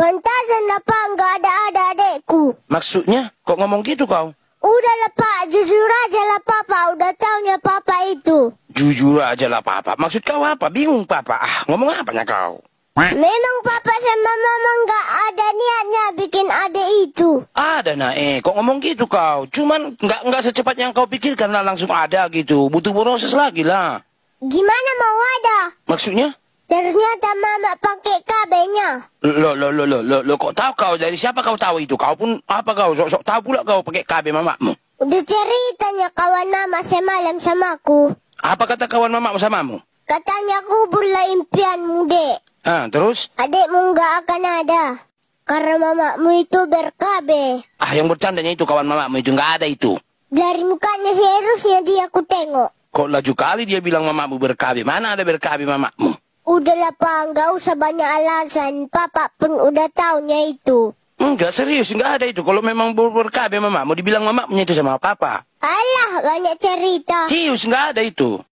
Bentar kenapa nggak ada ada adekku? Maksudnya kok ngomong gitu kau? Udah lah pak, jujur aja lah papa, udah taunya papa itu. Jujur aja lah papa, maksud kau apa? Bingung papa, ah ngomong apanya kau? Memang papa sama mama nggak ada niatnya bikin adek itu. Ada nah, eh kok ngomong gitu kau? Cuman nggak nggak secepat yang kau pikirkan lah langsung ada gitu, butuh proses lagi lah. Gimana mau ada? Maksudnya? Ternyata mama pakai Lo lo lo lo lo lo kok tahu kau dari siapa kau tahu itu? Kau pun apa kau sok-sok tahu pula kau pakai KB mamakmu? Udah ceritanya kawan mama semalam sama aku. Apa kata kawan mamamu samamu? Katanya kuburlah impianmu, Dek. Ah, terus? Adikmu nggak akan ada. Karena mamamu itu berkabe. Ah, yang bercandanya itu kawan mamamu itu nggak ada itu. Dari mukanya si erusnya dia aku tengok. Kok laju kali dia bilang mamamu berkabe? Mana ada berkabe mamamu? Udah lah, Pak. Nggak usah banyak alasan. Papa pun udah tahunya itu. Enggak, serius. Enggak ada itu. Kalau memang berkabe, Mama. Mau dibilang Mama punya itu sama Papa. Alah, banyak cerita. Serius, enggak ada itu.